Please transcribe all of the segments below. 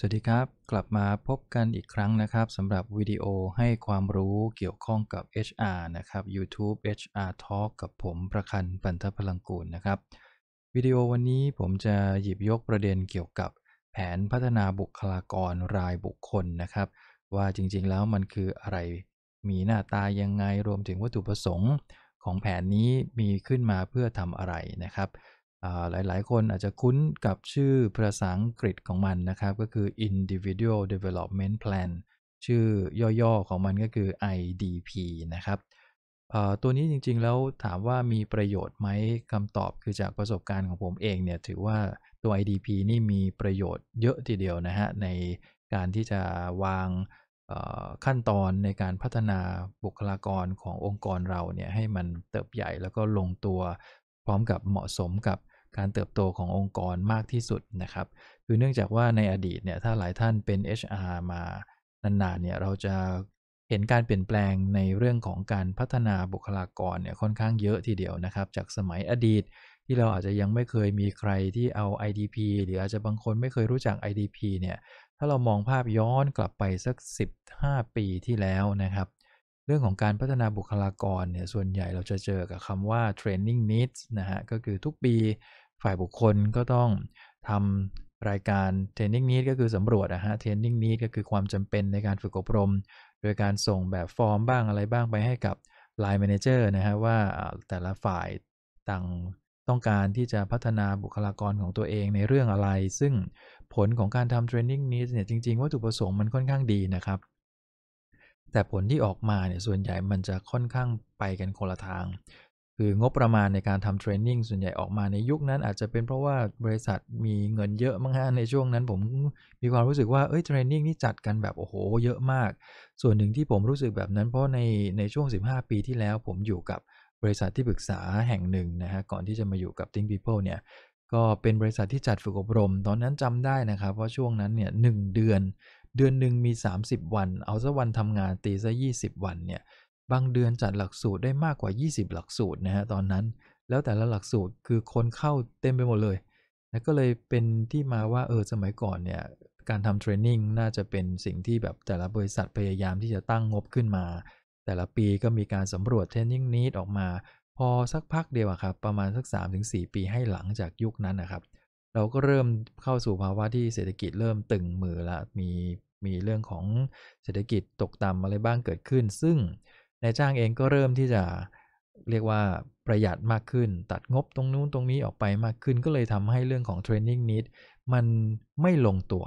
สวัสดีครับ กลับมาพบกันอีกครั้งนะครับสำหรับวิดีโอให้ความรู้เกี่ยวข้องกับ HR นะครับ YouTube HR Talk กับผมประคันปันทพลังกูลนะครับ วิดีโอวันนี้ผมจะหยิบยกประเด็นเกี่ยวกับแผนพัฒนาบุคลากรรายบุคคลนะครับ ว่าจริงๆแล้วมันคืออะไรมีหน้าตายังไงรวมถึงวัตถุประสงค์ ของแผนนี้มีขึ้นมาเพื่อทำอะไรนะครับหลายหลายคนอาจจะคุ้นกับชื่อภาษาอังกฤษของมันนะครับ ก็คือ Individual Development Plan ชื่อย่อๆของมันก็คือ IDP นะครับตัวนี้จริงๆ แล้วถามว่ามีประโยชน์ไหมคำตอบคือจากประสบการณ์ของผมเองเนี่ยถือว่าตัว IDP นี่มีประโยชน์เยอะทีเดียวนะฮะในการที่จะวางขั้นตอนในการพัฒนาบุคลากรขององค์กรเราเนี่ยให้มันเติบใหญ่แล้วก็ลงตัวพร้อมกับเหมาะสมกับการเติบโตขององค์กรมากที่สุดนะครับ คือเนื่องจากว่าในอดีตเนี่ย ถ้าหลายท่านเป็น HR มานานๆเนี่ยเราจะเห็นการเปลี่ยนแปลงในเรื่องของการพัฒนาบุคลากรเนี่ยค่อนข้างเยอะทีเดียวนะครับจากสมัยอดีต ที่เราอาจจะยังไม่เคยมีใครที่เอา IDP หรืออาจจะบางคนไม่เคยรู้จัก IDP เนี่ย ถ้าเรามองภาพย้อนกลับไปสัก 15 ปีที่แล้วนะครับเรื่องของการพัฒนาบุคลากรเนี่ยส่วนใหญ่เราจะเจอกับคำว่า training needs นะฮะก็คือทุกปีฝ่ายบุคคลก็ต้องทำรายการ training need s ก็คือสำรวจนะฮะ training need s ก็คือความจำเป็นในการฝึกอบรม โดยการส่งแบบฟอร์มบ้างอะไรบ้างไปให้กับ line manager นะฮะว่าแต่ละฝ่ายต่างต้องการที่จะพัฒนาบุคลากรของตัวเองในเรื่องอะไร ซึ่งผลของการทำ training needs เนี่ยจริงๆวัตถุประสงค์มันค่อนข้างดีนะครับแต่ผลที่ออกมาเนี่ยส่วนใหญ่มันจะค่อนข้างไปกันคนละทาง คืองบประมาณในการทำเทรนนิ่งส่วนใหญ่ออกมาในยุคนั้นอาจจะเป็นเพราะว่าบริษัทมีเงินเยอะมากฮะ ในช่วงนั้นผมมีความรู้สึกว่าเอ้ยเทรนนิ่งนี่จัดกันแบบโอ้โห เยอะมาก ส่วนหนึ่งที่ผมรู้สึกแบบนั้น เพราะในในช่วง 15 ปีที่แล้ว ผมอยู่กับบริษัทที่ปรึกษาแห่งหนึ่งนะฮะก่อนที่จะมาอยู่กับ Think People เนี่ย ก็เป็นบริษัทที่จัดฝึกอบรม ตอนนั้นจำได้นะครับว่าช่วงนั้นเนี่ยหเดือนเดือนหนึ่งมี 30 วัน เอาซะวันทำงานตีซะ 20 วันเนี่ย บางเดือนจัดหลักสูตรได้มากกว่า 20 หลักสูตรนะฮะตอนนั้น แล้วแต่ละหลักสูตรคือคนเข้าเต็มไปหมดเลยนะก็เลยเป็นที่มาว่าเออสมัยก่อนเนี่ยการทำเทรนนิ่งน่าจะเป็นสิ่งที่แบบแต่ละบริษัทพยายามที่จะตั้งงบขึ้นมา แต่ละปีก็มีการสำรวจเทรนนิ่งนี้ออกมา พอสักพักเดียวครับประมาณสัก 3-4 ปีให้หลังจากยุคนั้นนะครับเราก็เริ่มเข้าสู่ภาวะที่เศรษฐกิจเริ่มตึงมือละมีมีเรื่องของเศรษฐกิจตกต่ำอะไรบ้างเกิดขึ้น ซึ่งนายจ้างเองก็เริ่มที่จะเรียกว่าประหยัดมากขึ้น ตัดงบตรงนู้นตรงนี้ออกไปมากขึ้น ก็เลยทำให้เรื่องของเทรนนิ่งนิดมันไม่ลงตัว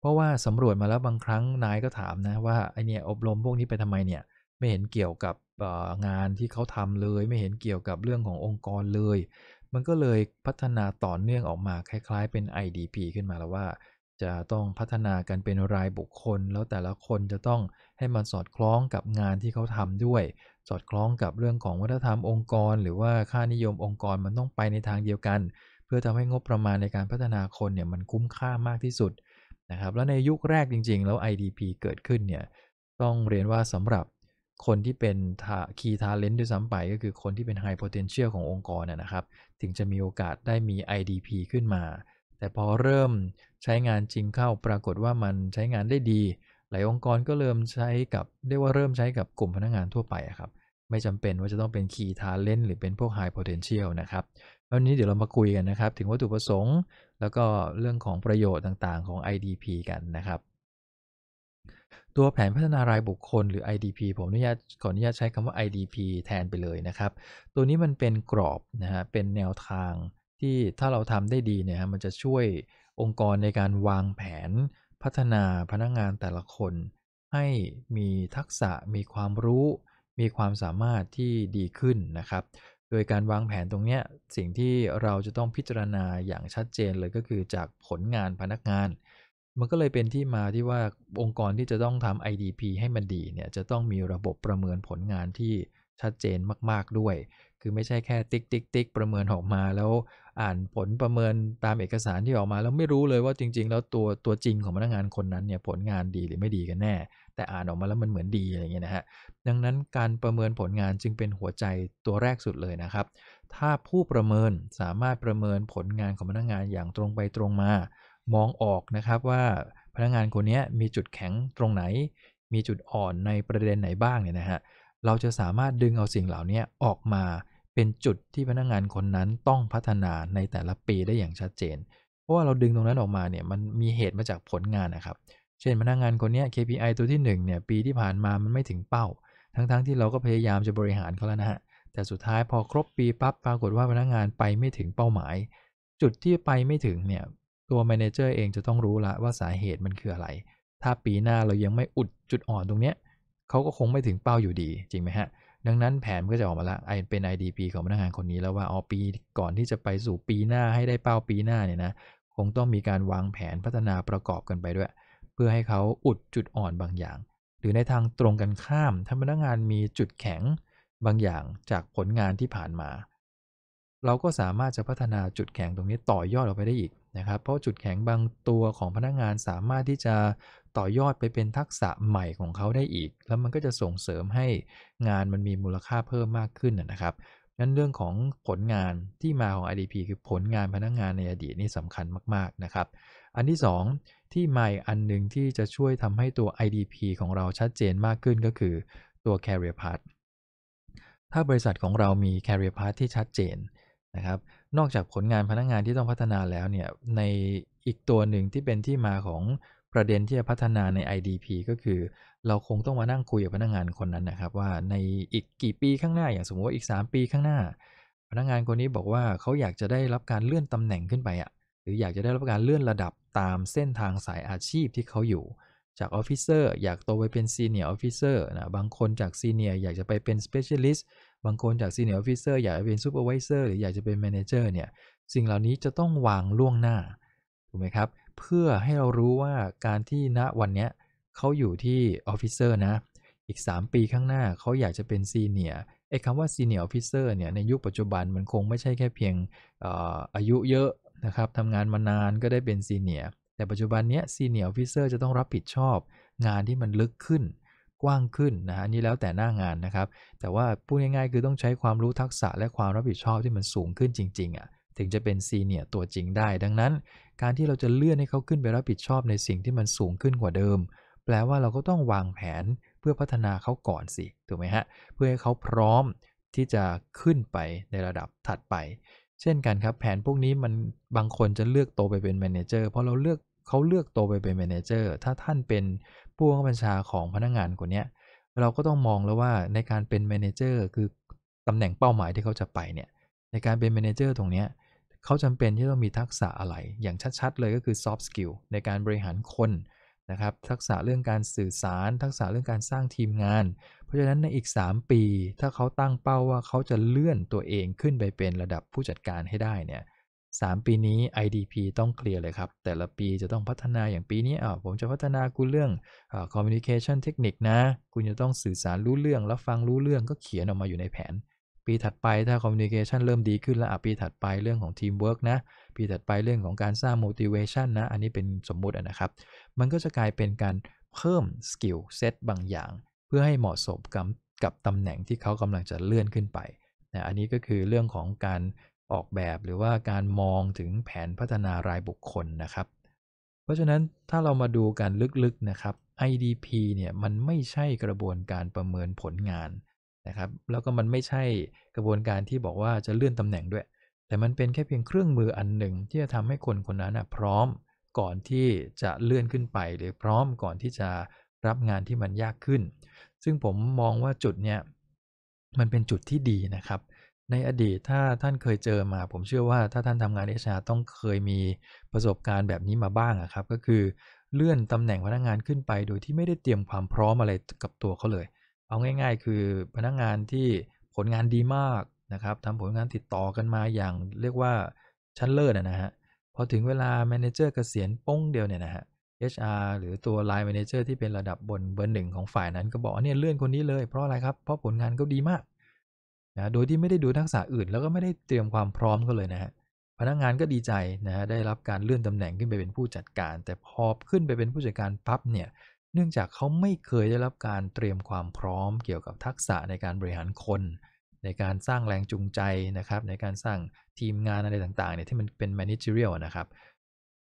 เพราะว่าสำรวจมาแล้วบางครั้งนายก็ถามนะว่าไอเนี่ยอบรมพวกนี้ไปทำไมเนี่ยไม่เห็นเกี่ยวกับงานที่เขาทำเลย ไม่เห็นเกี่ยวกับเรื่องขององค์กรเลยมันก็เลยพัฒนาต่อเนื่องออกมาคล้ายๆเป็น IDP ขึ้นมาแล้วว่า จะต้องพัฒนากันเป็นรายบุคคลแล้วแต่ละคนจะต้องให้มันสอดคล้องกับงานที่เขาทำด้วย สอดคล้องกับเรื่องของวัฒนธรรมองค์กร หรือว่าค่านิยมองค์กรมันต้องไปในทางเดียวกัน เพื่อทำให้งบประมาณในการพัฒนาคนเนี่ยมันคุ้มค่ามากที่สุดนะครับแล้วในยุคแรกจริงๆแล้ว IDP เกิดขึ้นเนี่ยต้องเรียนว่าสำหรับคนที่เป็นคีย์ทาเลนต์ด้วยซ้ำไปก็คือคนที่เป็นไฮโ h เ o t e n t i a l ขององค์กรนะครับ ถึงจะมีโอกาสได้มี IDP ขึ้นมา แต่พอเริ่มใช้งานจริงเข้าปรากฏว่ามันใช้งานได้ดี หลายองค์กรก็เริ่มใช้กับเรียกว่าเริ่มใช้กับกลุ่มพนักงงานทั่วไปครับไม่จำเป็นว่าจะต้องเป็นคีย์ทาเลนต์หรือเป็นพวกไฮโ h เ o t e n t i a l นะครับวันนี้เดี๋ยวเรามาคุยกันนะครับ ถึงวัตถุประสงค์ แล้วก็เรื่องของประโยชน์ต่างๆ ของ IDP กันนะครับตัวแผนพัฒนารายบุคคลหรือ IDP ผมอนุญาตขออนุญาตใช้คำว่า IDP แทนไปเลยนะครับ ตัวนี้มันเป็นกรอบนะฮะเป็นแนวทางที่ถ้าเราทำได้ดีเนี่ยมันจะช่วยองค์กรในการวางแผนพัฒนาพนักงงานแต่ละคน ให้มีทักษะมีความรู้ มีความสามารถที่ดีขึ้นนะครับโดยการวางแผนตรงนี้สิ่งที่เราจะต้องพิจารณาอย่างชัดเจนเลยก็คือจากผลงานพนักงานมันก็เลยเป็นที่มาที่ว่าองค์กรที่จะต้องทำ IDP ให้มันดีเนี่ยจะต้องมีระบบประเมินผลงานที่ชัดเจนมาก ๆด้วย คือไม่ใช่แค่ติ๊กติ๊กติ๊กประเมินออกมาแล้ว อ่านผลประเมินตามเอกสารที่ออกมาแล้วไม่รู้เลยว่าจริง ๆ แล้วตัวตัวจริงของพนักงานคนนั้นเนี่ยผลงานดีหรือไม่ดีกันแน่ แต่อ่านออกมาแล้วมันเหมือนดีอะไรเงี้ยนะฮะดังนั้นการประเมินผลงานจึงเป็นหัวใจตัวแรกสุดเลยนะครับ ถ้าผู้ประเมินสามารถประเมินผลงานของพนักงานอย่างตรงไปตรงมามองออกนะครับว่าพนักงานคนนี้มีจุดแข็งตรงไหน มีจุดอ่อนในประเด็นไหนบ้างเนี่ยนะฮะ เราจะสามารถดึงเอาสิ่งเหล่านี้ออกมาเป็นจุดที่พนักงานคนนั้นต้องพัฒนาในแต่ละปีได้อย่างชัดเจน เพราะว่าเราดึงตรงนั้นออกมาเนี่ยมันมีเหตุมาจากผลงานนะครับ เช่นพนักงานคนนี้ KPI ตัวที่1เนี่ยปีที่ผ่านมามันไม่ถึงเป้า ทั้งๆทที่เราก็พยายามจะบริหารเขาแล้วนะฮะ แต่สุดท้ายพอครบปีปั๊บปรากฏว่าพนักงานไปไม่ถึงเป้าหมาย จุดที่ไปไม่ถึงเนี่ยตัวแมเนเจอร์เองจะต้องรู้ ละ ว่าสาเหตุมันคืออะไร ถ้าปีหน้าเรายังไม่อุดจุดอ่อนตรง เนี้ย เขาก็คงไม่ถึงเป้าอยู่ดี จริงไหมฮะ ดังนั้นแผน ก็จะออกมาละ ไอเป็น IDP ของพนักงานคนนี้แล้วว่าอ๋อปี ก่อนที่จะไปสู่ปีหน้าให้ได้เป้าปีหน้าเนี่ยนะ คงต้องมีการวางแผนพัฒนาประกอบกันไปด้วย เพื่อให้เขาอุดจุดอ่อนบางอย่าง หรือในทางตรงกันข้าม ถ้าพนักงานมีจุดแข็งบางอย่างจากผลงานที่ผ่านมาเราก็สามารถจะพัฒนาจุดแข็งตรงนี้ต่อยอดออกไปได้อีกนะครับเพราะจุดแข็งบางตัวของพนักงานสามารถที่จะต่อยอดไปเป็นทักษะใหม่ของเขาได้อีก แล้วมันก็จะส่งเสริมให้งานมันมีมูลค่าเพิ่มมากขึ้นนะครับนั้นเรื่องของผลงานที่มาของ IDP คือผลงานพนักงานในอดีตนี่สำคัญมากๆนะครับอันที่ 2ที่ใหอ่อันหนึ่งที่จะช่วยทำให้ตัว IDP ของเราชัดเจนมากขึ้นก็คือตัว Career Path ถ้าบริษัทของเรามี Career Path ที่ชัดเจนนะครับนอกจากผลงานพนักงงานที่ต้องพัฒนาแล้วเนี่ย ในอีกตัวหนึ่งที่เป็นที่มาของประเด็นที่จะพัฒนาใน IDP ก็คือเราคงต้องมานั่งคุยกับพนักงานคนนั้นนะครับว่าในอีกกี่ปีข้างหน้าอย่างสมมติว่าอีก 3 ปีข้างหน้า พนักงานคนนี้บอกว่าเขาอยากจะได้รับการเลื่อนตำแหน่งขึ้นไปอะ่ะหรืออยากจะได้รับการเลื่อนระดับตามเส้นทางสายอาชีพที่เขาอยู่ จากออฟฟิเซอร์ อยากโตไปเป็นซีเนียร์ออฟฟิเซอร์นะบางคนจากซีเนียร์อยากจะไปเป็นสเปเชียลิสต์บางคนจากซีเนียร์ออฟฟิเซอร์อยากเป็นซูเปอร์วิเซอร์หรืออยากจะเป็นแมเนเจอร์เนี่ยสิ่งเหล่านี้จะต้องวางล่วงหน้า ถูกไหมครับ เพื่อให้เรารู้ว่าการที่ณวันนี้เขาอยู่ที่ออฟฟิเซอร์นะ อีก 3 ปีข้างหน้าเขาอยากจะเป็นซีเนียร์ไอ้คำว่าซีเนียร์ออฟฟิเซอร์เนี่ยในยุคปัจจุบันมันคงไม่ใช่แค่เพียงอายุเยอะนะครับทำงานมานานก็ได้เป็นซีเนียร์แต่ปัจจุบันเนี้ยซีเนียร์ออฟฟิเซอร์จะต้องรับผิดชอบงานที่มันลึกขึ้นกว้างขึ้นนะฮะนี่แล้วแต่หน้างานนะครับ แต่ว่าพูดง่ายๆคือต้องใช้ความรู้ทักษะและความรับผิดชอบที่มันสูงขึ้นจริงๆอะ่ะถึงจะเป็นซีเนียตัวจริงได้ดังนั้นการที่เราจะเลื่อนให้เขาขึ้นไปรับผิดชอบในสิ่งที่มันสูงขึ้นกว่าเดิม แปลว่าเราก็ต้องวางแผนเพื่อพัฒนาเขาก่อนสิถูกไหมฮะเพื่อให้เขาพร้อมที่จะขึ้นไปในระดับถัดไป เช่นกันครับแผนพวกนี้มันบางคนจะเลือกโตไปเป็นแมเนเจอร์เพราะเราเลือกเขาเลือกโตไปเป็นแมเนเจอร์ ถ้าท่านเป็นผู้บัญชาของพนักงงานคนนี้ เราก็ต้องมองแล้วว่าในการเป็นแมเนเจอร์ คือตำแหน่งเป้าหมายที่เขาจะไปเนี่ย ในการเป็นแมเนเจอร์ตรงนี้ เขาจำเป็นที่ต้องมีทักษะอะไร อย่างชัด ๆ เลยก็คือ soft skill ในการบริหารคนนะครับ ทักษะเรื่องการสื่อสาร ทักษะเรื่องการสร้างทีมงาน เพราะฉะนั้นในอีก 3 ปี ถ้าเขาตั้งเป้าว่าเขาจะเลื่อนตัวเองขึ้นไปเป็นระดับผู้จัดการให้ได้เนี่ย3 ปีนี้ IDP ต้องเคลียร์เลยครับ แต่ละปีจะต้องพัฒนาอย่างปีนี้ ผมจะพัฒนาคุณเรื่องอ communication technique นะคุณจะต้องสื่อสารรู้เรื่องแล้วฟังรู้เรื่องก็เขียนออกมาอยู่ในแผน ปีถัดไปถ้า communication เริ่มดีขึ้นแล้วปีถัดไปเรื่องของ teamwork นะ ปีถัดไปเรื่องของการสร้าง motivation นะ อันนี้เป็นสมมุตินะครับ มันก็จะกลายเป็นการเพิ่ม skill set บางอย่าง เพื่อให้เหมาะสมกับกับตำแหน่งที่เขากำลังจะเลื่อนขึ้นไปนะอันนี้ก็คือเรื่องของการออกแบบหรือว่าการมองถึงแผนพัฒนารายบุคคลนะครับเพราะฉะนั้นถ้าเรามาดูกันลึกๆนะครับ IDP เนี่ยมันไม่ใช่กระบวนการประเมินผลงานนะครับ แล้วก็มันไม่ใช่กระบวนการที่บอกว่าจะเลื่อนตำแหน่งด้วย แต่มันเป็นแค่เพียงเครื่องมืออันหนึ่ง ที่จะทำให้คนคนนั้นนะพร้อมก่อนที่จะเลื่อนขึ้นไป หรือพร้อมก่อนที่จะรับงานที่มันยากขึ้น ซึ่งผมมองว่าจุดเนี้ยมันเป็นจุดที่ดีนะครับในอดีตถ้าท่านเคยเจอมา ผมเชื่อว่าถ้าท่านทำงานเอชาต้องเคยมีประสบการณ์แบบนี้มาบ้างครับก็คือเลื่อนตำแหน่งพนักงงานขึ้นไป โดยที่ไม่ได้เตรียมความพร้อมอะไรกับตัวเขาเลย เอาง่ายๆ คือพนักงงานที่ผลงานดีมากนะครับทำผลงานติดต่อกันมาอย่างเรียกว่า ชั้นเลิศนะฮะพอถึงเวลาแมเนเจอร์เกษียณป้งเดียวเนี่ยนะฮะ HR หรือตัวไลน์แมเนเจอร์ที่เป็นระดับบนเบอร์หนึ่งของฝ่ายนั้นก็บอกเนี่ยเลื่อนคนนี้เลย เพราะอะไรครับเพราะผลงานก็ดีมากนะโดยที่ไม่ได้ดูทักษะอื่นแล้วก็ไม่ได้เตรียมความพร้อมเขาเลยนะฮะพนักงงานก็ดีใจนะฮะได้รับการเลื่อนตำแหน่งขึ้นไปเป็นผู้จัดการ แต่พอขึ้นไปเป็นผู้จัดการปั๊บเนี่ยเนื่องจากเขาไม่เคยได้รับการเตรียมความพร้อม เกี่ยวกับทักษะในการบริหารคน ในการสร้างแรงจูงใจนะครับในการสร้างทีมงานอะไรต่างๆเนี่ยที่มันเป็น managerial นะครับ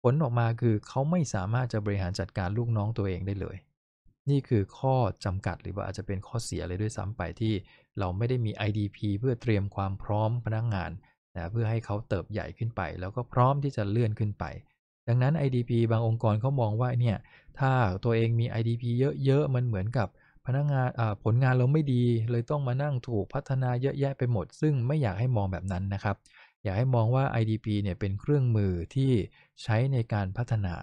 ผลออกมาคือเขาไม่สามารถจะบริหารจัดการลูกน้องตัวเองได้เลยนี่คือข้อจำกัดหรือว่าอาจจะเป็นข้อเสียเลยด้วยซ้ำไปที่ เราไม่ได้มี IDP เพื่อเตรียมความพร้อมพนักงงานนะเพื่อให้เขาเติบใหญ่ขึ้นไป แล้วก็พร้อมที่จะเลื่อนขึ้นไป ดังนั้น IDP บางองค์กรเขามองว่าเนี่ยถ้าตัวเองมี IDP เยอะๆ มันเหมือนกับ พนักงงานผลงานเราไม่ดี เลยต้องมานั่งถูกพัฒนาเยอะแยะไปหมด ซึ่งไม่อยากให้มองแบบนั้นนะครับอยากให้มองว่า IDP เนี่ยเป็นเครื่องมือที่ใช้ ในการพัฒนา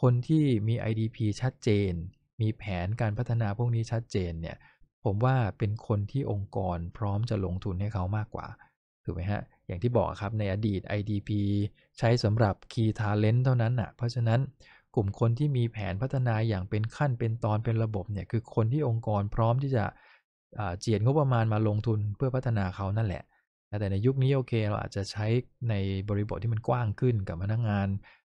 คนที่มี IDP ชัดเจนมีแผนการพัฒนาพวกนี้ชัดเจนเนี่ย ผมว่าเป็นคนที่องค์กรพร้อมจะลงทุนให้เขามากกว่าถูกไหมฮะ อย่างที่บอกครับในอดีต IDP ใช้สำหรับ Key Talent เท่านั้นอ่ะ เพราะฉะนั้นกลุ่มคนที่มีแผนพัฒนาอย่างเป็นขั้นเป็นตอนเป็นระบบเนี่ย คือคนที่องค์กรพร้อมที่จะเจียดงบประมาณมาลงทุนเพื่อพัฒนาเขานั่นแหละ แต่ในยุคนี้โอเคเราอาจจะใช้ในบริบทที่มันกว้างขึ้นกับพนักงาน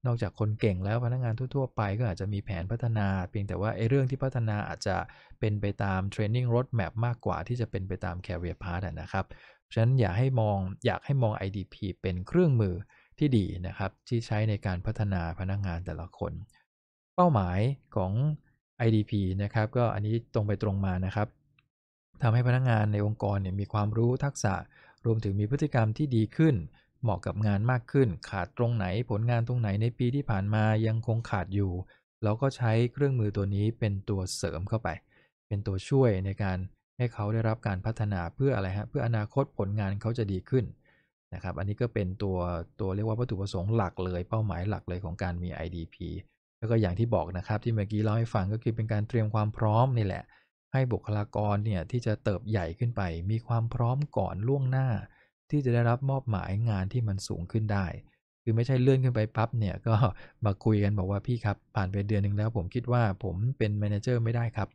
นอกจากคนเก่งแล้วพนักงานทั่ว ๆ ไปก็อาจจะมีแผนพัฒนา เพียงแต่ว่าไอ้เรื่องที่พัฒนาอาจจะเป็นไปตามเทรนนิ่งรถแมพมากกว่าที่จะเป็นไปตามแคริเอร์พาร์นะครับ ฉะนั้นอยากให้มองอยากให้มอง IDP เป็นเครื่องมือที่ดีนะครับ ที่ใช้ในการพัฒนาพนักงานแต่ละคน เป้าหมายของ IDP นะครับก็อันนี้ตรงไปตรงมานะครับทำให้พนักงานในองค์กรเนี่ยมีความรู้ทักษะรวมถึงมีพฤติกรรมที่ดีขึ้นเหมาะกับงานมากขึ้น ขาดตรงไหน ผลงานตรงไหนในปีที่ผ่านมายังคงขาดอยู่ เราก็ใช้เครื่องมือตัวนี้เป็นตัวเสริมเข้าไป เป็นตัวช่วยในการให้เขาได้รับการพัฒนาเพื่ออะไรฮะ เพื่ออนาคตผลงานเขาจะดีขึ้นนะครับ อันนี้ก็เป็นตัวตัวเรียกว่าวัตถุประสงค์หลักเลย เป้าหมายหลักเลยของการมี IDP แล้วก็อย่างที่บอกนะครับที่เมื่อกี้เล่าให้ฟังก็คือเป็นการเตรียมความพร้อมนี่แหละให้บุคลากรเนี่ยที่จะเติบใหญ่ขึ้นไป มีความพร้อมก่อนล่วงหน้าที่จะได้รับมอบหมายงานที่มันสูงขึ้นได้ คือไม่ใช่เลื่อนขึ้นไปปั๊บเนี่ยก็มาคุยกันบอกว่าพี่ครับผ่านไปเดือนหนึ่งแล้ว ผมคิดว่าผมเป็นแมเนเจอร์ไม่ได้ครับ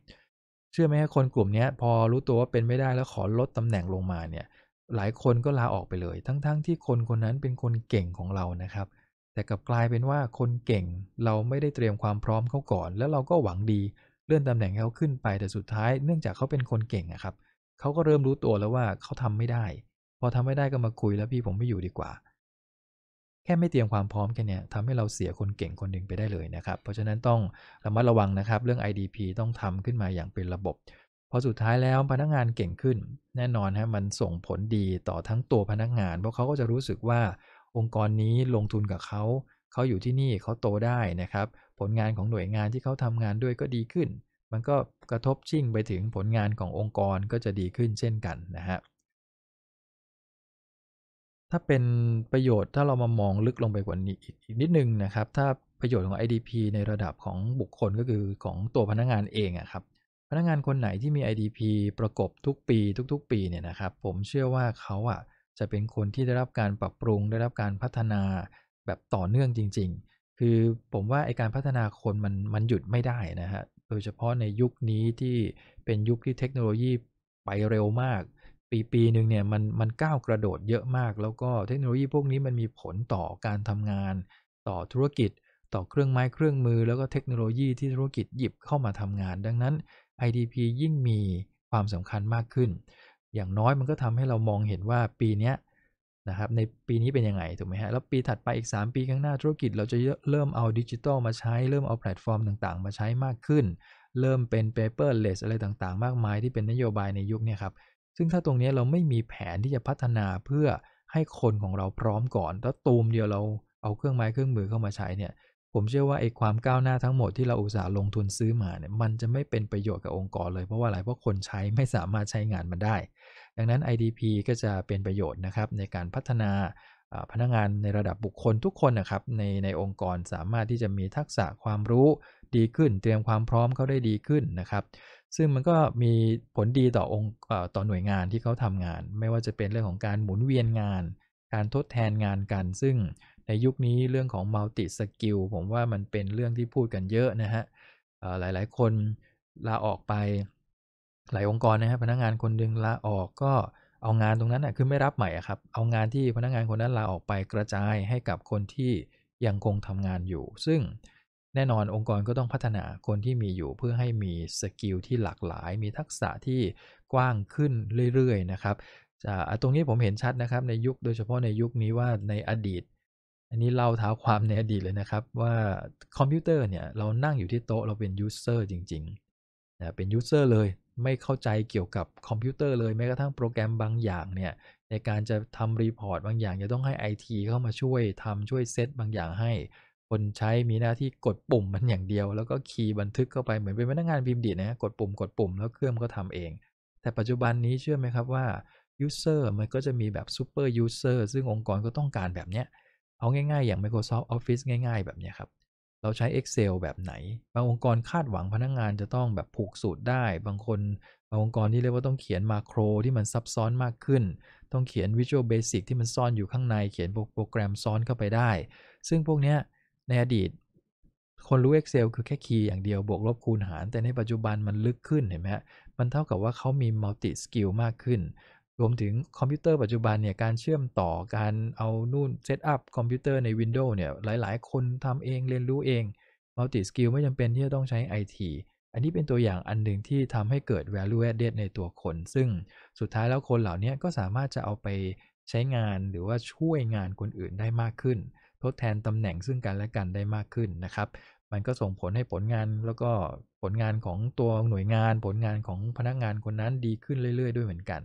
เชื่อไหมคคนกลุ่มนี้พอรู้ตัวว่าเป็นไม่ได้แล้วขอลดตำแหน่งลงมาเนี่ย หลายคนก็ลาออกไปเลย ทั้งๆทที่คนคนนั้นเป็นคนเก่งของเรานะครับ แต่กลับกลายเป็นว่าคนเก่งเราไม่ได้เตรียมความพร้อมเขาก่อน แล้วเราก็หวังดีเลื่อนตำแหน่งเขาขึ้นไปแต่สุดท้าย เนื่องจากเขาเป็นคนเก่งนะครับเขาก็เริ่มรู้ตัวแล้วว่าเขาทำไม่ได้พอทำไม่ได้ก็มาคุยแล้วพี่ผมไม่อยู่ดีกว่า แค่ไม่เตรียมความพร้อมแค่นี้ทำให้เราเสียคนเก่งคนหนึ่งไปได้เลยนะครับ เพราะฉะนั้นต้องระมัดระวังนะครับ เรื่อง IDP ต้องทำขึ้นมาอย่างเป็นระบบพอสุดท้ายแล้วพนักงงานเก่งขึ้น แน่นอนฮะมันส่งผลดีต่อทั้งตัวพนักงงานเพราะเขาก็จะรู้สึกว่าองค์กรนี้ลงทุนกับเขา เขาอยู่ที่นี่เขาโตได้นะครับ ผลงานของหน่วยงานที่เขาทำงานด้วยก็ดีขึ้น มันก็กระทบชิ่งไปถึงผลงานขององค์กรก็จะดีขึ้นเช่นกันนะฮะถ้าเป็นประโยชน์ถ้าเรามามองลึกลงไปกว่านี้อีกนิดนึงนะครับถ้าประโยชน์ของ IDP ในระดับของบุคคลก็คือของตัวพนักงานเองอะครับพนักงานคนไหนที่มี IDP ประกบทุกปีทุกๆปีเนี่ยนะครับผมเชื่อว่าเขาอะจะเป็นคนที่ได้รับการปรับปรุง ได้รับการพัฒนาแบบต่อเนื่องจริง ๆ คือผมว่าไอการพัฒนาคนมันมันหยุดไม่ได้นะฮะโดยเฉพาะในยุคนี้ที่เป็นยุคที่เทคโนโลยีไปเร็วมากปีปีหนึ่งเนี่ยมันมันก้าวกระโดดเยอะมาก แล้วก็เทคโนโลยีพวกนี้มันมีผลต่อการทำงาน ต่อธุรกิจ ต่อเครื่องไม้เครื่องมือ แล้วก็เทคโนโลยีที่ธุรกิจหยิบเข้ามาทำงาน ดังนั้น IDP ยิ่งมีความสำคัญมากขึ้น อย่างน้อยมันก็ทำให้เรามองเห็นว่าปีนี้นะครับในปีนี้เป็นยังไงถูกไหมฮะแล้วปีถัดไปอีก 3 ปี ข้างหน้าธุรกิจเราจะเริ่มเอาดิจิทัลมาใช้เริ่มเอาแพลตฟอร์มต่าง ๆ มาใช้มากขึ้น เริ่มเป็น paperless อะไรต่างๆ มากมายที่เป็นนโยบายในยุคนี้ครับซึ่งถ้าตรงนี้เราไม่มีแผนที่จะพัฒนาเพื่อให้คนของเราพร้อมก่อน แล้วตูมเดียวเราเอาเครื่องไม้เครื่องมือเข้ามาใช้เนี่ย ผมเชื่อว่าไอ้ความก้าวหน้าทั้งหมดที่เราอุตส่าห์ลงทุนซื้อมาเนี่ย มันจะไม่เป็นประโยชน์กับองค์กร เลยเพราะว่าอะไรเพราะคนใช้ไม่สามารถใช้งานมันได้ ดังนั้น IDP ก็จะเป็นประโยชน์นะครับในการพัฒนาพนักงานในระดับบุคคลทุกคนนะครับในในองค์กรสามารถที่จะมีทักษะความรู้ดีขึ้น เตรียมความพร้อมเขาได้ดีขึ้นนะครับซึ่งมันก็มีผลดีต่อองค์ต่อหน่วยงานที่เขาทำงาน ไม่ว่าจะเป็นเรื่องของการหมุนเวียนงาน การทดแทนงานกัน ซึ่งในยุคนี้เรื่องของมัลติสกิลผมว่ามันเป็นเรื่องที่พูดกันเยอะนะฮะหลายหลายคนลาออกไป หลายองค์กรนะฮะพนักงงานคนดึงลาออกก็เอางานตรงนั้นะคือไม่รับใหม่ครับ เอางานที่พนักงงานคนนั้นลาออกไปกระจายให้กับคนที่ยังคงทำงานอยู่ ซึ่งแน่นอนองค์กรก็ต้องพัฒนาคนที่มีอยู่เพื่อให้มีสกิลที่หลากหลาย มีทักษะที่กว้างขึ้นเรื่อย ๆ นะครับตรงนี้ผมเห็นชัดนะครับ ในยุคโดยเฉพาะในยุคนี้ว่าในอดีต อันนี้เล่าเท้าความในอดีตเลยนะครับ ว่าคอมพิวเตอร์เนี่ย เรานั่งอยู่ที่โต๊ะเราเป็นยูเซอร์จริงๆนะเป็นยูเซอร์เลย ไม่เข้าใจเกี่ยวกับคอมพิวเตอร์เลยแม้กระทั่งโปรแกรมบางอย่างเนี่ยในการจะทำรีพอร์ตบางอย่างจะต้องให้ IT เข้ามาช่วยทำช่วยเซตบางอย่างให้คนใช้มีหน้าที่กดปุ่มมันอย่างเดียว แล้วก็คีย์บันทึกเข้าไป เหมือนเป็นพนักงานพิมพ์ดีนะกดปุ่มกดปุ่มแล้วเครื่องก็ทำเอง แต่ปัจจุบันนี้เชื่อไหมครับว่า User มันก็จะมีแบบ Super User ซึ่งองค์กรก็ต้องการแบบเนี้ย เอาง่าย ๆ อย่าง Microsoft Office ง่าย ๆ แบบเนี้ยครับ เราใช้ Excel แบบไหน บางองค์กรคาดหวังพนักงงานจะต้องแบบผูกสูตรได้ บางคนบางองค์กรที่เรียกว่าต้องเขียนมาโคร ที่มันซับซ้อนมากขึ้น ต้องเขียน Visual Basic ที่มันซ่อนอยู่ข้างในเขียนโปรแกรมซ้อนเข้าไปได้ ซึ่งพวกเนี้ยในอดีต คนรู้ Excel คือแค่คีย์อย่างเดียวบวกลบคูณหาร แต่ในปัจจุบันมันลึกขึ้นเห็นไหมฮะมันเท่ากับว่าเขามีมัลติสกิลมากขึ้น รวมถึงคอมพิวเตอร์ปัจจุบันเนี่ยการเชื่อมต่อการเอานู่นเซตอัพคอมพิวเตอร์ใน Windows เนี่ยหลายๆ คนทำเองเรียนรู้เองมัลติสกิลไม่จำเป็นที่จะต้องใช้ IT อันนี้เป็นตัวอย่างอันหนึ่งที่ทำให้เกิด value added ในตัวคน ซึ่งสุดท้ายแล้วคนเหล่านี้ก็สามารถจะเอาไปใช้งานหรือว่าช่วยงานคนอื่นได้มากขึ้นทดแทนตำแหน่งซึ่งกันและกันได้มากขึ้นนะครับ มันก็ส่งผลให้ผลงานแล้วก็ผลงานของตัวหน่วยงาน ผลงานของพนักงานคนนั้นดีขึ้นเรื่อยๆด้วยเหมือนกัน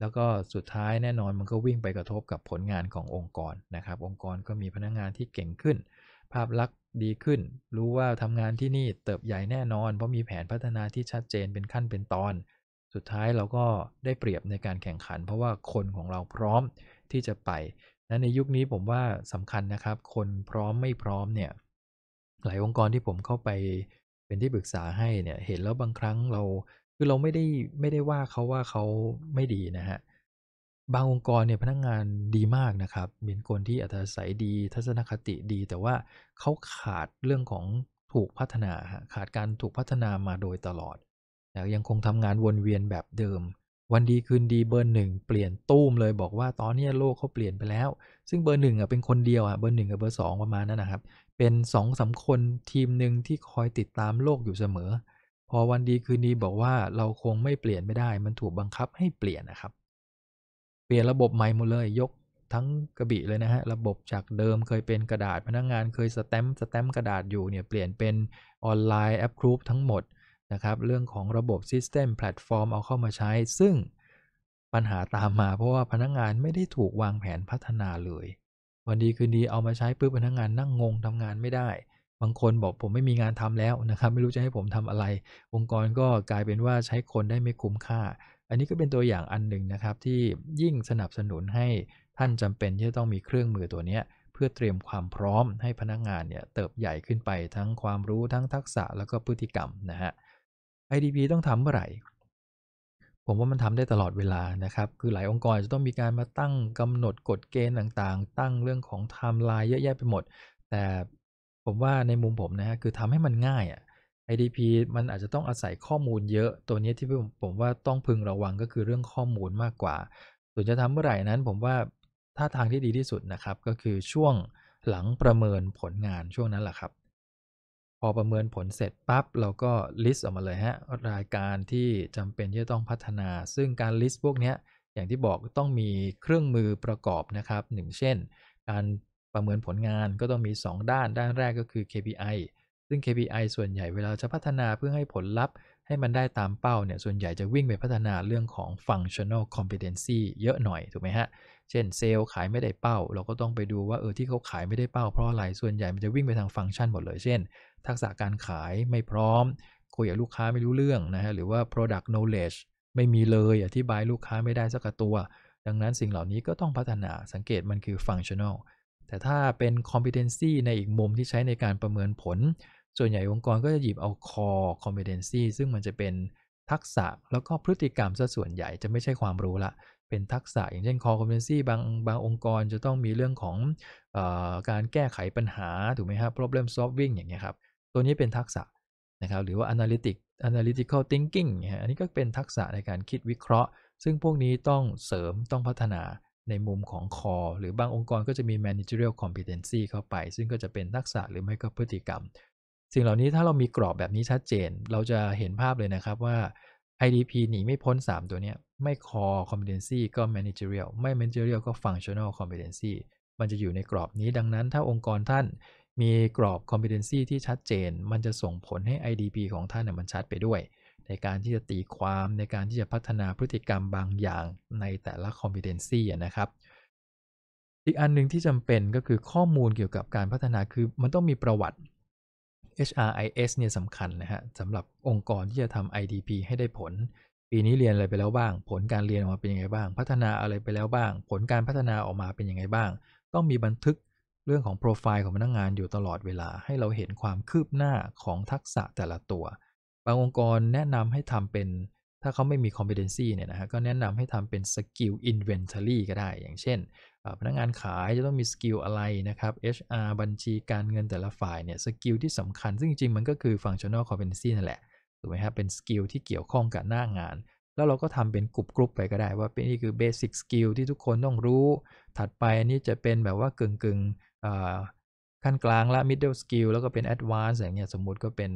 แล้วก็สุดท้ายแน่นอนมันก็วิ่งไปกระทบกับผลงานขององค์กรนะครับ องค์กรก็มีพนักงานที่เก่งขึ้น ภาพลักษณ์ดีขึ้น รู้ว่าทำงานที่นี่เติบใหญ่แน่นอน เพราะมีแผนพัฒนาที่ชัดเจนเป็นขั้นเป็นตอน สุดท้ายเราก็ได้เปรียบในการแข่งขัน เพราะว่าคนของเราพร้อมที่จะไปนะในยุคนี้ผมว่าสำคัญนะครับ คนพร้อมไม่พร้อมเนี่ยหลายองค์กรที่ผมเข้าไปเป็นที่ปรึกษาให้เนี่ยเห็นแล้วบางครั้งเรา คือเราไม่ได้ไม่ได้ว่าเขาว่าเขาไม่ดีนะฮะบางองค์กรเนี่ยพนักงงานดีมากนะครับเป็นคนที่อัธยาศัยดี ทัศนคติดี แต่ว่าเขาขาดเรื่องของถูกพัฒนาขาดการถูกพัฒนามาโดยตลอดแต่ยังคงทำงานวนเวียนแบบเดิมวันดีคืนดีเบอร์หนึ่งเปลี่ยนตู้มเลยบอกว่าตอนนี้โลกเขาเปลี่ยนไปแล้ว ซึ่งเบอร์หนึ่งอ่ะเป็นคนเดียวอ่ะเบอร์หนึ่งกับเบอร์สองประมาณนั้นนะครับ เป็นสองสาคนทีมหนึ่งที่คอยติดตามโลกอยู่เสมอ พอวันดีคืนดีบอกว่าเราคงไม่เปลี่ยนไม่ได้ มันถูกบังคับให้เปลี่ยนนะครับเปลี่ยนระบบใหม่หมดเลยยกทั้งกระบี่เลยนะฮะระบบจากเดิมเคยเป็นกระดาษพนักงงานเคยสแตมป์สแตมป์กระดาษอยู่เนี่ยเปลี่ยนเป็นออนไลน์แอปครูปทั้งหมดะครับเรื่องของระบบ System Platform เอาเข้ามาใช้ ซึ่งปัญหาตามมา เพราะว่าพนักงงานไม่ได้ถูกวางแผนพัฒนาเลย วันดีคืนดีเอามาใช้ปุ๊บพนักงงานนั่งงงทำงานไม่ได้ บางคนบอกผมไม่มีงานทำแล้วนะครับไม่รู้จะให้ผมทำอะไร องค์กรก็กลายเป็นว่าใช้คนได้ไม่คุ้มค่า อันนี้ก็เป็นตัวอย่างอันหนึ่งนะครับที่ยิ่งสนับสนุนให้ท่านจำเป็นที่จะต้องมีเครื่องมือตัวนี้เพื่อเตรียมความพร้อมให้พนักงงานเนี่ยเติบใหญ่ขึ้นไปทั้งความรู้ทั้งทักษะแล้วก็พฤติกรรมนะฮะ IDP ต้องทำเมื่อไหร่ผมว่ามันทำได้ตลอดเวลานะครับ คือหลายองค์กรจะต้องมีการมาตั้งกำหนดกฎเกณฑ์ต่างๆ ตั้งเรื่องของไทม์ไลน์เยอะแยะไปหมด แต่ผมว่าในมุมผมนะฮะคือทำให้มันง่ายอะ่ะ IDP มันอาจจะต้องอาศัยข้อมูลเยอะตัวนี้ที่ผมว่าต้องพึงระวังก็คือเรื่องข้อมูลมากกว่า ส่วนจะทำเมื่อไหร่นั้น ผมว่าถ้าทางที่ดีที่สุดนะครับ ก็คือช่วงหลังประเมินผลงานช่วงนั้นแหละครับพอประเมินผลเสร็จปั๊บ เราก็ลิสต์ออกมาเลยฮะรายการที่จำเป็นที่จะต้องพัฒนา ซึ่งการลิสต์พวกนี้อย่างที่บอกต้องมีเครื่องมือประกอบนะครับหนึ่งเช่น การประเมินผลงานก็ต้องมี 2 ด้านด้านแรกก็คือ KPI ซึ่ง KPI ส่วนใหญ่เวลาจะพัฒนาเพื่อให้ผลลัพธ์ให้มันได้ตามเป้าเนี่ยส่วนใหญ่จะวิ่งไปพัฒนาเรื่องของ functional competency เยอะหน่อยถูกไหมฮะเช่นเซลล์ขายไม่ได้เป้า เราก็ต้องไปดูว่าเออที่เขาขายไม่ได้เป้า เพราะอะไรส่วนใหญ่มันจะวิ่งไปทางฟังก์ชันหมดเลยเช่นทักษะการขายไม่พร้อมคุยกับลูกค้าไม่รู้เรื่องนะฮะ หรือว่า product knowledge ไม่มีเลยอธิบายลูกค้าไม่ได้สักตัว ดังนั้นสิ่งเหล่านี้ก็ต้องพัฒนา สังเกตมันคือ functional แต่ถ้าเป็น competency ในอีกมุมที่ใช้ในการประเมินผล ส่วนใหญ่องค์กรก็จะหยิบเอา core competency ซึ่งมันจะเป็นทักษะ แล้วก็พฤติกรรมซะส่วนใหญ่ จะไม่ใช่ความรู้ละ เป็นทักษะ อย่างเช่น core competency บางบางองค์กรจะต้องมีเรื่องของออการแก้ไขปัญหา ถูกไหมครับ problem solving อย่างเงี้ยครับตัวนี้เป็นทักษะนะครับหรือว่า analytic analytical thinking อันนี้ก็เป็นทักษะในการคิดวิเคราะห์ ซึ่งพวกนี้ต้องเสริมต้องพัฒนาในมุมของคอหรือบางองค์กรก็จะมี managerial competency เข้าไป ซึ่งก็จะเป็นทักษะหรือไม่ก็พฤติกรรม สิ่งเหล่านี้ถ้าเรามีกรอบแบบนี้ชัดเจนเราจะเห็นภาพเลยนะครับว่า IDP หนีไม่พ้น 3 ตัวนี้ไม่ core competency ก็ managerial ไม่ managerial ก็ functional competency มันจะอยู่ในกรอบนี้ดังนั้นถ้าองค์กรท่านมีกรอบ competency ที่ชัดเจน มันจะส่งผลให้ IDP ของท่านมันชัดไปด้วย ในการที่จะตีความในการที่จะพัฒนาพฤติกรรมบางอย่างในแต่ละ competency นะครับ อีกอันหนึ่งที่จำเป็นก็คือข้อมูลเกี่ยวกับการพัฒนาคือมันต้องมีประวัติ HRIS เนี่ยสำคัญนะฮะสำหรับองค์กรที่จะทำ IDP ให้ได้ผล ปีนี้เรียนอะไรไปแล้วบ้าง ผลการเรียนออกมาเป็นยังไงบ้าง พัฒนาอะไรไปแล้วบ้าง ผลการพัฒนาออกมาเป็นยังไงบ้าง ต้องมีบันทึกเรื่องของโปรไฟล์ของพนักงงานอยู่ตลอดเวลาให้เราเห็นความคืบหน้าของทักษะแต่ละตัว บางองค์กรแนะนำให้ทำเป็นถ้าเขาไม่มี competency เนี่ยนะฮะก็แนะนำให้ทำเป็น skill inventory ก็ได้อย่างเช่นพนักงานขายจะต้องมีสกิลอะไรนะครับ HR บัญชีการเงินแต่ละฝ่ายเนี่ยสกิลที่สำคัญ ซึ่งจริงๆ มันก็คือ functional competency นั่นแหละถูกไหมครับเป็นสกิลที่เกี่ยวข้องกับหน้างาน แล้วเราก็ทำเป็นกลุ่มกลุ่ไปก็ได้ ว่าเป็นนี่คือ basic skill ที่ทุกคนต้องรู้ ถัดไปอันนี้จะเป็นแบบว่ากึ่งกึ่งขั้นกลางละ middle skill แล้วก็เป็น advanced อย่างเงี้ยสมมุติก็เป็น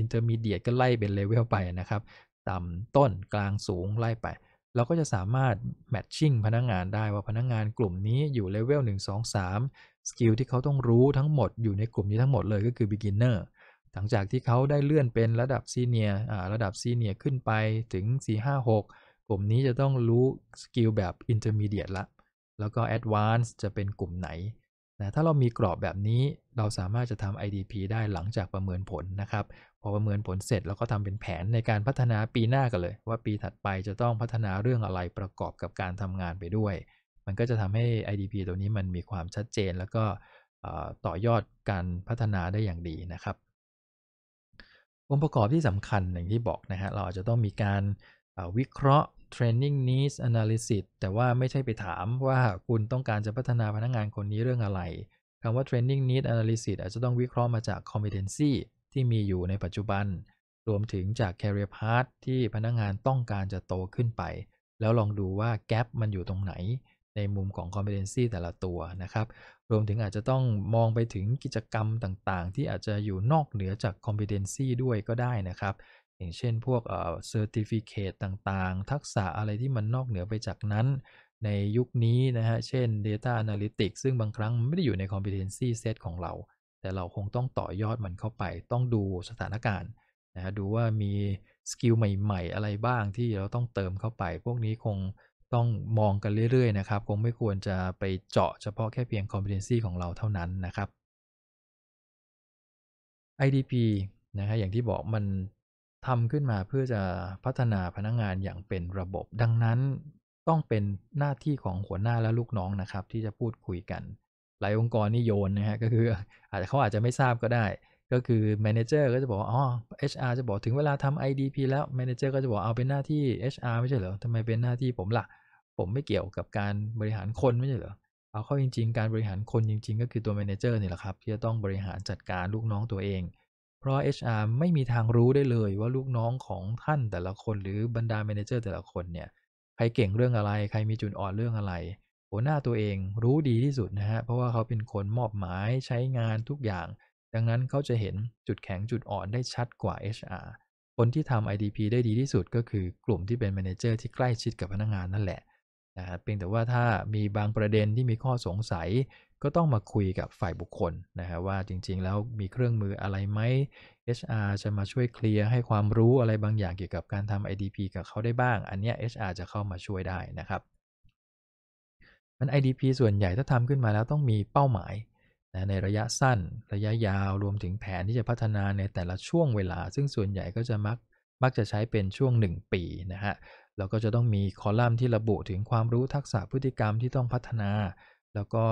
intermediate ก็ไล่เป็นเลเวลไปนะครับ ต่ำต้นกลางสูงไล่ไป เราก็จะสามารถ matching พนักงงานได้ว่าพนักงงานกลุ่มนี้อยู่เลเวล1 2 3ส skill ที่เขาต้องรู้ทั้งหมดอยู่ในกลุ่มนี้ทั้งหมดเลยก็คือ beginner หลังจากที่เขาได้เลื่อนเป็นระดับซีเนียระดับซีเนียขึ้นไปถึง 4 5 6 กลุ่มนี้จะต้องรู้สกิลแบบ intermediate ละแล้วก็ advanced จะเป็นกลุ่มไหนนะถ้าเรามีกรอบแบบนี้เราสามารถจะทำ IDP ได้หลังจากประเมินผลนะครับ พอประเมินผลเสร็จเราก็ทำเป็นแผนในการพัฒนาปีหน้ากันเลย ว่าปีถัดไปจะต้องพัฒนาเรื่องอะไรประกอบกับการทำงานไปด้วย มันก็จะทำให้ IDP ตัวนี้มันมีความชัดเจนแล้วก็ต่อยอดการพัฒนาได้อย่างดีนะครับ องค์ประกอบที่สำคัญอย่างที่บอกนะฮะเราอาจจะต้องมีการวิเคราะห์ training needs analysis แต่ว่าไม่ใช่ไปถามว่าคุณต้องการจะพัฒนาพนักงงานคนนี้เรื่องอะไรคำว่า training need s analysis อาจจะต้องวิเคราะห์มาจาก competency ที่มีอยู่ในปัจจุบัน รวมถึงจาก career path ที่พนักงงานต้องการจะโตขึ้นไป แล้วลองดูว่า gap มันอยู่ตรงไหน ในมุมของ competency แต่ละตัวนะครับ รวมถึงอาจจะต้องมองไปถึงกิจกรรมต่างๆ ที่อาจจะอยู่นอกเหนือจาก competency ด้วยก็ได้นะครับอย่างเช่นพวกเซอร์ติฟิเคตต่างๆ ทักษะอะไรที่มันนอกเหนือไปจากนั้น ในยุคนี้นะฮะเช่น Data Analytics ซึ่งบางครั้งไม่ได้อยู่ใน competency set ของเรา แต่เราคงต้องต่อยอดมันเข้าไป ต้องดูสถานการณ์นะฮะดูว่ามีสกิลใหม่ ๆ อะไรบ้างที่เราต้องเติมเข้าไป พวกนี้คงต้องมองกันเรื่อยๆ นะครับ คงไม่ควรจะไปเจาะเฉพาะแค่เพียง competency ของเราเท่านั้นนะครับ IDP นะฮะอย่างที่บอกมันทำขึ้นมาเพื่อจะพัฒนาพนักงานอย่างเป็นระบบ ดังนั้นต้องเป็นหน้าที่ของหัวหน้าและลูกน้องนะครับ ที่จะพูดคุยกัน หลายองค์กรนี่โยนนะฮะก็คืออาจจะเขาอาจจะไม่ทราบก็ได้ ก็คือแมเนเจอร์ก็จะบอกอ๋อ HR จะบอกถึงเวลาทำ IDP แล้วแมเนเจอร์ก็จะบอกเอาเป็นหน้าที่ HR ไม่ใช่เหรอทำไมเป็นหน้าที่ผมละ่ะผมไม่เกี่ยวกับการบริหารคนไม่ใช่เหรอเอาเข้าจริง ๆการบริหารคนจริง ๆ ก็คือตัวแมเนเจอร์นี่แหละครับที่จะต้องบริหารจัดการลูกน้องตัวเองเพราะ HR ไม่มีทางรู้ได้เลยว่าลูกน้องของท่านแต่ละคน หรือบรรดาเมนเจอร์แต่ละคนเนี่ยใครเก่งเรื่องอะไรใครมีจุดอ่อนเรื่องอะไร หัวหน้าตัวเองรู้ดีที่สุดนะฮะเพราะว่าเขาเป็นคนมอบหมายใช้งานทุกอย่าง ดังนั้นเขาจะเห็นจุดแข็งจุดอ่อนได้ชัดกว่า HR คนที่ทำ IDP ได้ดีที่สุด ก็คือกลุ่มที่เป็นแมเนเจอร์ที่ใกล้ชิดกับพนักงงานนั่นแหละนะฮะเพียงแต่ว่าถ้ามีบางประเด็นที่มีข้อสงสัยก็ต้องมาคุยกับฝ่ายบุคคลนะฮะว่าจริงๆ แล้วมีเครื่องมืออะไรไหม HR จะมาช่วยเคลียร์ให้ความรู้อะไรบางอย่างเกี่ยวกับการทำ IDP กับเขาได้บ้าง อันนี้ HR จะเข้ามาช่วยได้นะครับ มัน IDP ส่วนใหญ่ถ้าทำขึ้นมาแล้วต้องมีเป้าหมายนะในระยะสั้น ระยะยาว รวมถึงแผนที่จะพัฒนาในแต่ละช่วงเวลา ซึ่งส่วนใหญ่ก็จะมักมักจะใช้เป็นช่วง1ปีนะฮะแล้วก็จะต้องมีคอลัมน์ที่ระบุถึงความรู้ทักษะพฤติกรรมที่ต้องพัฒนา แล้วก็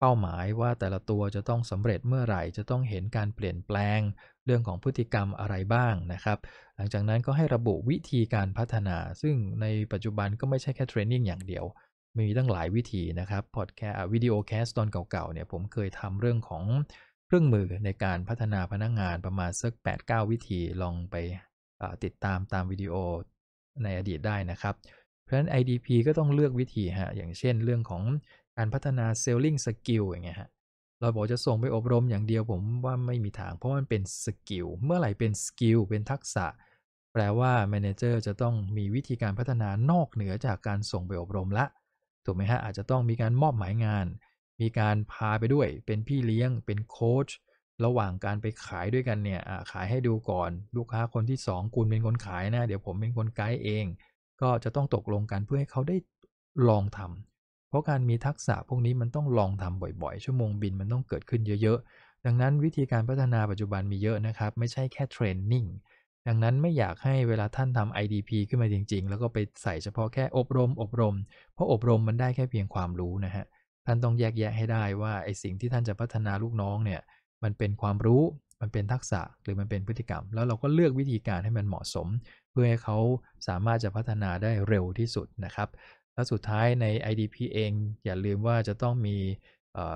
เป้าหมายว่าแต่ละตัวจะต้องสำเร็จเมื่อไหร่จะต้องเห็นการเปลี่ยนแปลงเรื่องของพฤติกรรมอะไรบ้างนะครับ หลังจากนั้นก็ให้ระบุวิธีการพัฒนา ซึ่งในปัจจุบันก็ไม่ใช่แค่เทรนนิ่งอย่างเดียวมีตั้งหลายวิธีนะครับพอดแคสต์วิดีโอแคสต์ตอนเก่าๆเนี่ยผมเคยทำเรื่องของเครื่องมือในการพัฒนาพนักงงานประมาณสัก8-9 วิธีลองไปติดตามตามวิดีโอในอดีตได้นะครับ เพราะฉะนั้น IDP ก็ต้องเลือกวิธีฮะอย่างเช่นเรื่องของการพัฒนาเซลลิงสกิลอย่างเงี้ยฮะเราบอกจะส่งไปอบรมอย่างเดียวผมว่าไม่มีทางเพราะมันเป็นสกิลเมื่อไหร่เป็นสกิลเป็นทักษะ แปลว่าแมเนเจอร์จะต้องมีวิธีการพัฒนานอกเหนือจากการส่งไปอบรมละถูกไหมฮะอาจจะต้องมีการมอบหมายงาน มีการพาไปด้วย เป็นพี่เลี้ยง เป็นโค้ชระหว่างการไปขายด้วยกันเนี่ยขายให้ดูก่อน ลูกค้าคนที่2คุณเป็นคนขายนะ เดี๋ยวผมเป็นคนไกด์เอง ก็จะต้องตกลงกันเพื่อให้เขาได้ลองทำเพราะการมีทักษะพวกนี้มันต้องลองทำบ่อยๆ ชั่วโมงบินมันต้องเกิดขึ้นเยอะ ๆ ดังนั้นวิธีการพัฒนาปัจจุบันมีเยอะนะครับ ไม่ใช่แค่เทรนนิ่งดังนั้นไม่อยากให้เวลาท่านทำ IDP ขึ้นมาจริงๆ แล้วก็ไปใส่เฉพาะแค่อบรม อบรมเพราะอบรมมันได้แค่เพียงความรู้นะฮะท่านต้องแยกแยะให้ได้ว่าไอสิ่งที่ท่านจะพัฒนาลูกน้องเนี่ยมันเป็นความรู้มันเป็นทักษะหรือมันเป็นพฤติกรรม แล้วเราก็เลือกวิธีการให้มันเหมาะสม เพื่อให้เขาสามารถจะพัฒนาได้เร็วที่สุดนะครับแล้วสุดท้ายใน IDP เอง อย่าลืมว่าจะต้องมี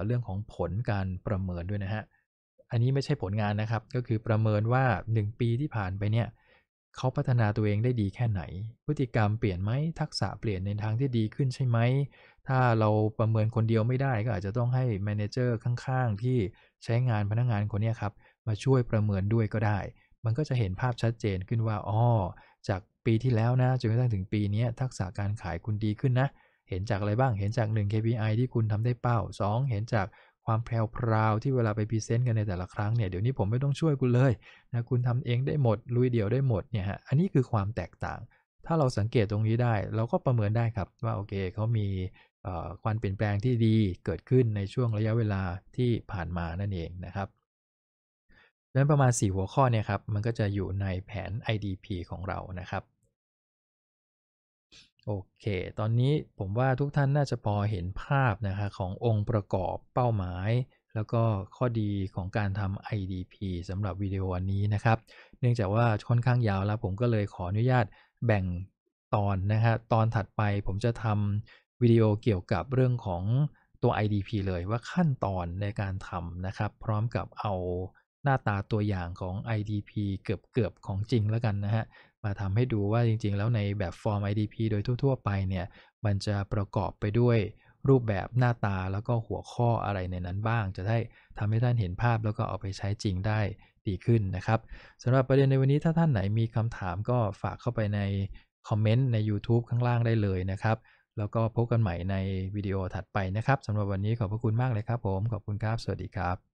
เรื่องของผลการประเมินด้วยนะฮะ อันนี้ไม่ใช่ผลงานนะครับก็คือประเมินว่า 1 ปีที่ผ่านไปเนี่ยเขาพัฒนาตัวเองได้ดีแค่ไหน พฤติกรรมเปลี่ยนไหมทักษะเปลี่ยนในทางที่ดีขึ้นใช่ไหม ถ้าเราประเมินคนเดียวไม่ได้ก็อาจจะต้องให้แมเนเจอร์ข้างๆที่ใช้งานพนักงงานคนนี้ครับมาช่วยประเมินด้วยก็ได้ มันก็จะเห็นภาพชัดเจนขึ้นว่าอ๋อจากปีที่แล้วนะจนกระทั่งถึงปีนี้ทักษะการขายคุณดีขึ้นนะเห็นจากอะไรบ้างเห็นจาก 1 KPI ที่คุณทำได้เป้า2 เห็นจากความแพรวพราวที่เวลาไปพรีเซนต์กันในแต่ละครั้งเนี่ยเดี๋ยวนี้ผมไม่ต้องช่วยคุณเลยนะคุณทำเองได้หมดลุยเดียวได้หมดเนี่ยฮะอันนี้คือความแตกต่าง ถ้าเราสังเกตตรงนี้ได้ เราก็ประเมินได้ครับ ว่าโอเคเขามีความเปลี่ยนแปลงที่ดีเกิดขึ้นในช่วงระยะเวลาที่ผ่านมานั่นเองนะครับดังนั้นประมาณ 4 หัวข้อเนี่ยครับมันก็จะอยู่ในแผน IDP ของเรานะครับโอเค ตอนนี้ผมว่าทุกท่านน่าจะพอเห็นภาพนะคะขององค์ประกอบเป้าหมาย แล้วก็ข้อดีของการทำ IDP สำหรับวิดีโอวันนี้นะครับ เนื่องจากว่าค่อนข้างยาวแล้ว ผมก็เลยขออนุญาตแบ่งตอนนะฮะตอนถัดไปผมจะทำวิดีโอเกี่ยวกับเรื่องของตัว IDP เลยว่าขั้นตอนในการทำนะครับพร้อมกับเอาหน้าตาตัวอย่างของ IDP เกือบเกือบของจริงแล้วกันนะฮะมาทำให้ดูว่าจริง ๆ แล้วในแบบฟอร์ม IDP โดยทั่ว ๆ ไปเนี่ยมันจะประกอบไปด้วยรูปแบบหน้าตาแล้วก็หัวข้ออะไรในนั้นบ้าง จะได้ทำให้ท่านเห็นภาพแล้วก็เอาไปใช้จริงได้ดีขึ้นนะครับสำหรับประเด็นในวันนี้ถ้าท่านไหนมีคำถามก็ฝากเข้าไปใน คอมเมนต์ใน YouTube ข้างล่างได้เลยนะครับ แล้วก็พบกันใหม่ในวิดีโอถัดไปนะครับสำหรับวันนี้ขอบพระคุณมากเลยครับ ผม ขอบคุณครับสวัสดีครับ